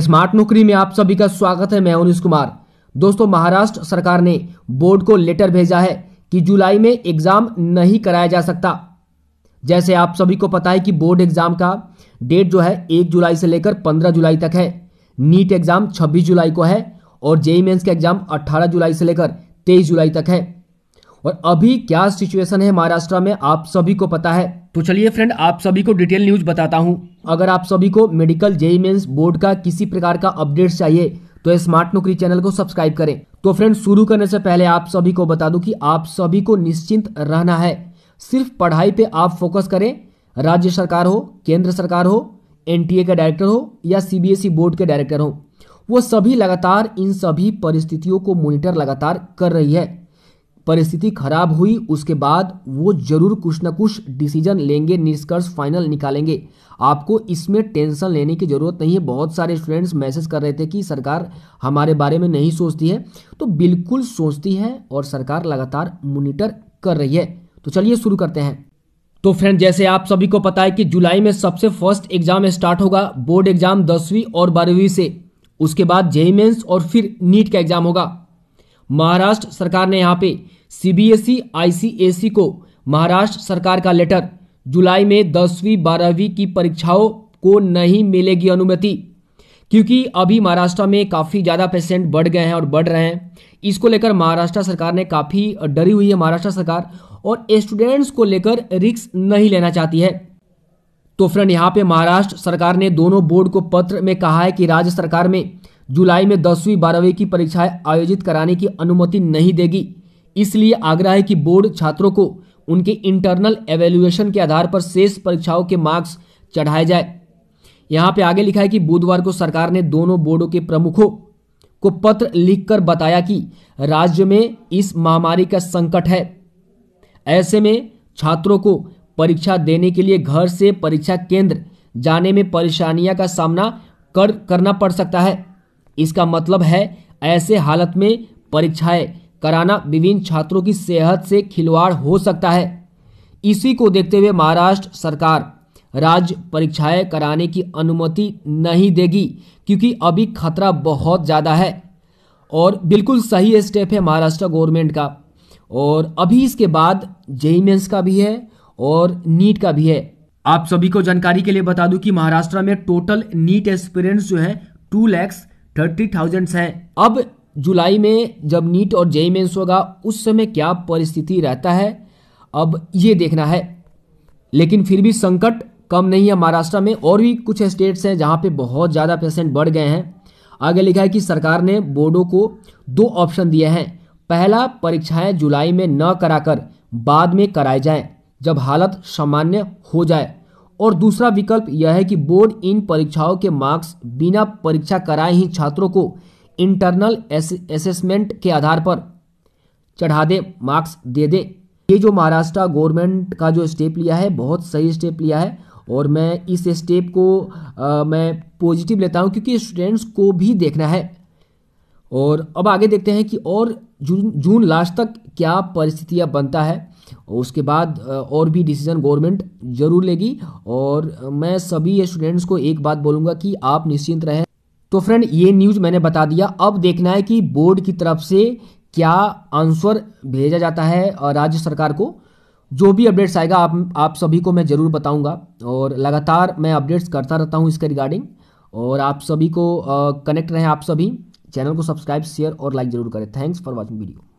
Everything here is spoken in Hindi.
स्मार्ट नौकरी में आप सभी का स्वागत है मैं अनिश कुमार दोस्तों महाराष्ट्र सरकार ने बोर्ड को लेटर भेजा है कि जुलाई में एग्जाम नहीं कराया जा सकता जैसे आप सभी को पता है कि बोर्ड एग्जाम का डेट जो है एक जुलाई से लेकर पंद्रह जुलाई तक है नीट एग्जाम छब्बीस जुलाई को है और जेई मेन्स का एग्जाम अट्ठारह जुलाई से लेकर तेईस जुलाई तक है और अभी क्या सिचुएशन है महाराष्ट्र में आप सभी को पता है तो चलिए फ्रेंड आप सभी को डिटेल न्यूज बताता हूँ अगर आप सभी को मेडिकल जेई मेन्स बोर्ड का किसी प्रकार का अपडेट चाहिए तो स्मार्ट नौकरी चैनल को सब्सक्राइब करें तो फ्रेंड शुरू करने से पहले आप सभी को बता दूं कि आप सभी को निश्चिंत रहना है सिर्फ पढ़ाई पे आप फोकस करें राज्य सरकार हो केंद्र सरकार हो एनटीए का डायरेक्टर हो या सीबीएसई बोर्ड e के डायरेक्टर हो वो सभी लगातार इन सभी परिस्थितियों को मॉनिटर लगातार कर रही है परिस्थिति खराब हुई उसके बाद वो जरूर कुछ ना कुछ डिसीजन लेंगे निष्कर्ष फाइनल निकालेंगे आपको इसमें टेंशन लेने की ज़रूरत नहीं है बहुत सारे स्टूडेंट्स मैसेज कर रहे थे कि सरकार हमारे बारे में नहीं सोचती है तो बिल्कुल सोचती है और सरकार लगातार मोनिटर कर रही है तो चलिए शुरू करते हैं तो फ्रेंड जैसे आप सभी को पता है कि जुलाई में सबसे फर्स्ट एग्जाम स्टार्ट होगा बोर्ड एग्जाम दसवीं और बारहवीं से उसके बाद जेई मेन्स और फिर नीट का एग्जाम होगा महाराष्ट्र सरकार ने यहाँ पे सीबीएसई आईसीएसई e, को महाराष्ट्र सरकार का लेटर जुलाई में दसवीं बारहवीं की परीक्षाओं को नहीं मिलेगी अनुमति क्योंकि अभी महाराष्ट्र में काफ़ी ज़्यादा पेशेंट बढ़ गए हैं और बढ़ रहे हैं इसको लेकर महाराष्ट्र सरकार ने काफ़ी डरी हुई है महाराष्ट्र सरकार और स्टूडेंट्स को लेकर रिक्स नहीं लेना चाहती है तो फ्रेंड यहाँ पे महाराष्ट्र सरकार ने दोनों बोर्ड को पत्र में कहा है कि राज्य सरकार में जुलाई में दसवीं बारहवीं की परीक्षाएं आयोजित कराने की अनुमति नहीं देगी इसलिए आग्रह है कि बोर्ड छात्रों को उनके इंटरनल एवेल्युएशन के आधार पर शेष परीक्षाओं के मार्क्स चढ़ाए जाए यहाँ पे आगे लिखा है कि बुधवार को सरकार ने दोनों बोर्डों के प्रमुखों को पत्र लिखकर बताया कि राज्य में इस महामारी का संकट है ऐसे में छात्रों को परीक्षा देने के लिए घर से परीक्षा केंद्र जाने में परेशानियां का सामना कर करना पड़ सकता है इसका मतलब है ऐसे हालत में परीक्षाएं कराना विभिन्न छात्रों की सेहत से खिलवाड़ हो सकता है इसी को देखते हुए महाराष्ट्र सरकार राज्य परीक्षाएं कराने की अनुमति नहीं देगी क्योंकि अभी खतरा बहुत ज़्यादा है और बिल्कुल सही स्टेप है महाराष्ट्र गवर्नमेंट का और अभी इसके बाद जेई मेन्स का भी है और नीट का भी है आप सभी को जानकारी के लिए बता दूं कि महाराष्ट्र में टोटल नीट एस्पिरेंट्स जो है टू लैक्स थर्टी थाउजेंड्स हैं अब जुलाई में जब नीट और जेई मेन्स होगा उस समय क्या परिस्थिति रहता है अब ये देखना है लेकिन फिर भी संकट कम नहीं है महाराष्ट्र में और भी कुछ स्टेट्स हैं जहाँ पे बहुत ज़्यादा पेशेंट बढ़ गए हैं आगे लिखा है कि सरकार ने बोर्डों को दो ऑप्शन दिए हैं पहला परीक्षाएं जुलाई में न कराकर बाद में कराई जाए जब हालत सामान्य हो जाए और दूसरा विकल्प यह है कि बोर्ड इन परीक्षाओं के मार्क्स बिना परीक्षा कराए ही छात्रों को इंटरनल असेसमेंट के आधार पर चढ़ा दे मार्क्स दे दे ये जो महाराष्ट्र गवर्नमेंट का जो स्टेप लिया है बहुत सही स्टेप लिया है और मैं इस स्टेप को आ, मैं पॉजिटिव लेता हूँ क्योंकि स्टूडेंट्स को भी देखना है और अब आगे देखते हैं कि और जून जून लास्ट तक क्या परिस्थितियाँ बनता है उसके बाद और भी डिसीजन गवर्नमेंट जरूर लेगी और मैं सभी स्टूडेंट्स को एक बात बोलूँगा कि आप निश्चिंत रहें तो फ्रेंड ये न्यूज़ मैंने बता दिया अब देखना है कि बोर्ड की तरफ से क्या आंसर भेजा जाता है राज्य सरकार को जो भी अपडेट्स आएगा आप आप सभी को मैं ज़रूर बताऊंगा और लगातार मैं अपडेट्स करता रहता हूं इसके रिगार्डिंग और आप सभी को कनेक्ट रहें आप सभी चैनल को सब्सक्राइब शेयर और लाइक ज़रूर करें थैंक्स फॉर वॉचिंग वीडियो